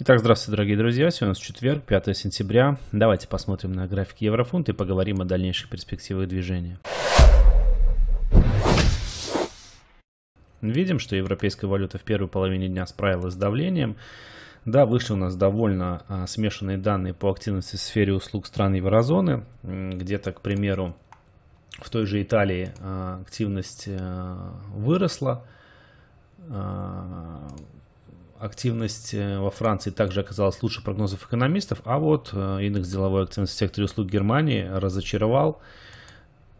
Итак, здравствуйте, дорогие друзья. Сегодня у нас четверг, 5 сентября. Давайте посмотрим на график еврофунта и поговорим о дальнейших перспективах движения. Видим, что европейская валюта в первой половине дня справилась с давлением. Да, вышли у нас довольно а, смешанные данные по активности в сфере услуг стран еврозоны. Где-то, к примеру, в той же Италии а, активность э, а, выросла активность э, во Франции также оказалась лучше прогнозов экономистов, а вот э, индекс деловой активности в секторе услуг Германии разочаровал.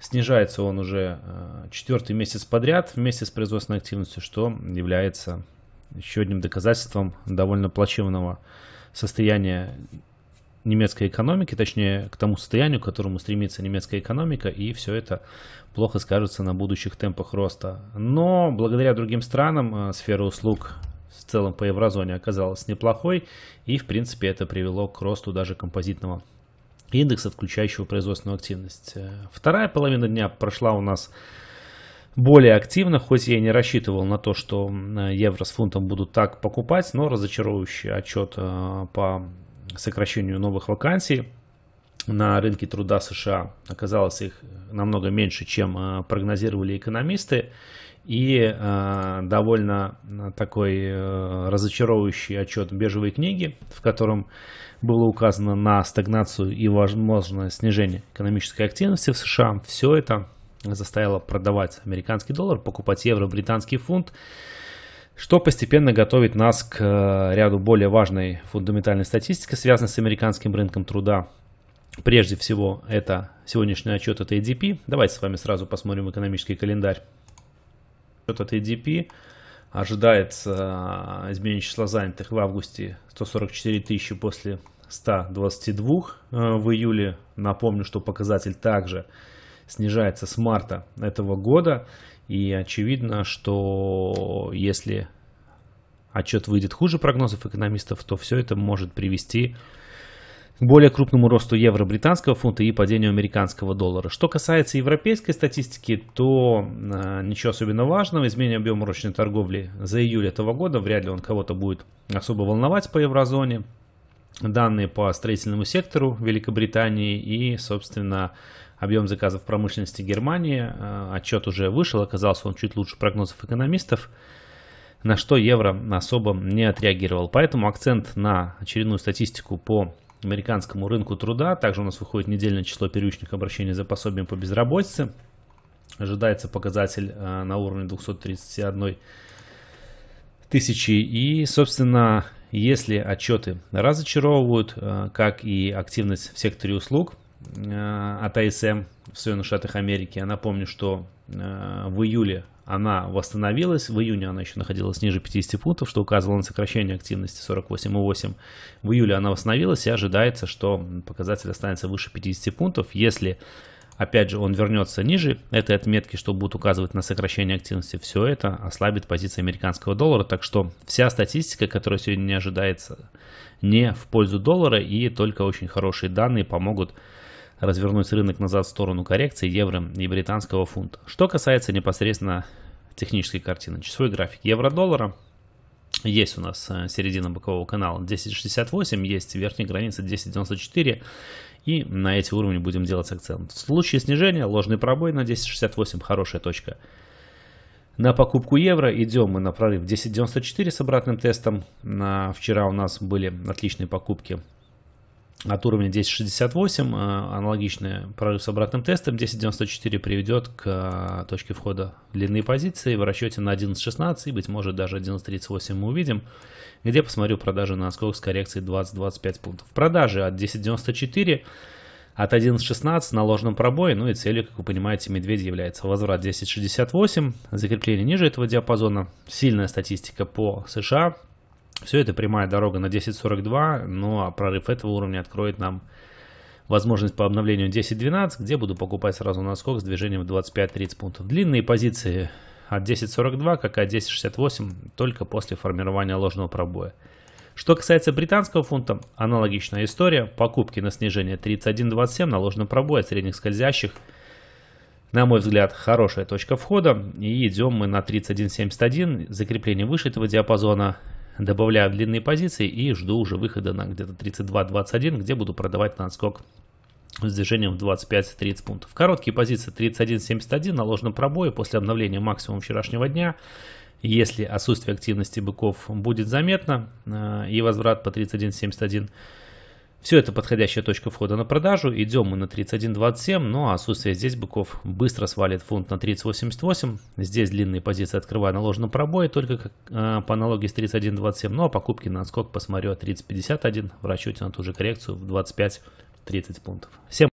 Снижается он уже э, четвертый месяц подряд вместе с производственной активностью, что является еще одним доказательством довольно плачевного состояния немецкой экономики, точнее к тому состоянию, к которому стремится немецкая экономика, и все это плохо скажется на будущих темпах роста. Но благодаря другим странам сфера услуг в целом по еврозоне оказалась неплохой, и в принципе это привело к росту даже композитного индекса, включающего производственную активность. Э, вторая половина дня прошла у нас более активно, хоть я и не рассчитывал на то, что евро с фунтом будут так покупать, но разочаровывающий отчет э, по сокращению новых вакансий – на рынке труда США. Оказалось их намного меньше, чем а, прогнозировали экономисты. И а, довольно а, такой э, разочаровывающий отчет бежевой книги, в котором было указано на стагнацию и возможное снижение экономической активности в США. Все это заставило продавать американский доллар, покупать евро, британский фунт что постепенно готовит нас к э, ряду более важной фундаментальной статистики, связанной с американским рынком труда. Прежде всего, это сегодняшний отчет от ADP. Давайте с вами сразу посмотрим экономический календарь. Отчет от ADP ожидается а, изменение числа занятых в августе 144 тысячи после 122 а, в июле. Напомню, что показатель также снижается с марта этого года. И очевидно, что если отчет выйдет хуже прогнозов экономистов, то все это может привести к более крупному росту евро, британского фунта и падению американского доллара. Что касается европейской статистики, то э, ничего особенно важного. Изменение объема ручной торговли за июль этого года, вряд ли он кого-то будет особо волновать по еврозоне. Данные по строительному сектору Великобритании и, собственно, объем заказов промышленности Германии. Э, отчет уже вышел, оказался он чуть лучше прогнозов экономистов на что евро особо не отреагировал. Поэтому акцент на очередную статистику по американскому рынку труда. Также у нас выходит недельное число первичных обращений за пособием по безработице. Ожидается показатель э, на уровне 231 тысячи. И, собственно, если отчеты разочаровывают, э, как и активность в секторе услуг э, от АСМ в Соединенных Штатах Америки, я напомню, что э, в июле она восстановилась. В июне она еще находилась ниже 50 пунктов, что указывало на сокращение активности 48,8. В июле она восстановилась и ожидается, что показатель останется выше 50 пунктов. Если, опять же, он вернется ниже этой отметки, что будет указывать на сокращение активности, все это ослабит позиции американского доллара. Так что вся статистика, которая сегодня не ожидается, не в пользу доллара, и только очень хорошие данные помогут развернуть рынок назад в сторону коррекции евро и британского фунта. Что касается непосредственно технической картины, часовой график евро-доллара, есть у нас э, середина бокового канала 10.68, есть верхняя граница 10.94, и на эти уровни будем делать акцент. В случае снижения ложный пробой на 10.68, хорошая точка. На покупку евро идем мы на прорыв 10.94 с обратным тестом. На вчера у нас были отличные покупки от уровня 1068, э, аналогичный прорыв с обратным тестом 1094 приведет к э, точке входа длинные позиции в расчете на 11.16 и, быть может, даже 11.38 мы увидим, где посмотрю продажи на скок с коррекцией 20-25 пунктов. Продажи от 10.94 от 11.16 на ложном пробое, ну и целью, как вы понимаете, медведь является возврат 10.68, закрепление ниже этого диапазона, сильная статистика по США, все это прямая дорога на 10.42, но ну, а прорыв этого уровня откроет нам возможность по обновлению 10.12, где буду покупать сразу наскок с движением в 25-30 пунктов. Длинные позиции от 10.42, как и от 10.68, только после формирования ложного пробоя. Что касается британского фунта, аналогичная история. Покупки на снижение 31.27 на ложном пробое от средних скользящих. На мой взгляд, хорошая точка входа. И идем мы на 31.71. Закрепление выше этого диапазона добавляю длинные позиции и жду уже выхода на где-то 32-21, где буду продавать на отскок с движением в 25-30 пунктов. Короткие позиции 31-71 на ложном пробое после обновления максимума вчерашнего дня. Если отсутствие активности быков будет заметно э, и возврат по 31-71, все это подходящая точка входа на продажу. Идем мы на 31.27, но ну, а отсутствие здесь быков быстро свалит фунт на 30.88. Здесь длинные позиции открываю на ложном пробое, только как, э, по аналогии с 31.27. Ну а покупки на отскок посмотрю от 30.51, в расчете на ту же коррекцию в 25-30 пунктов. Всем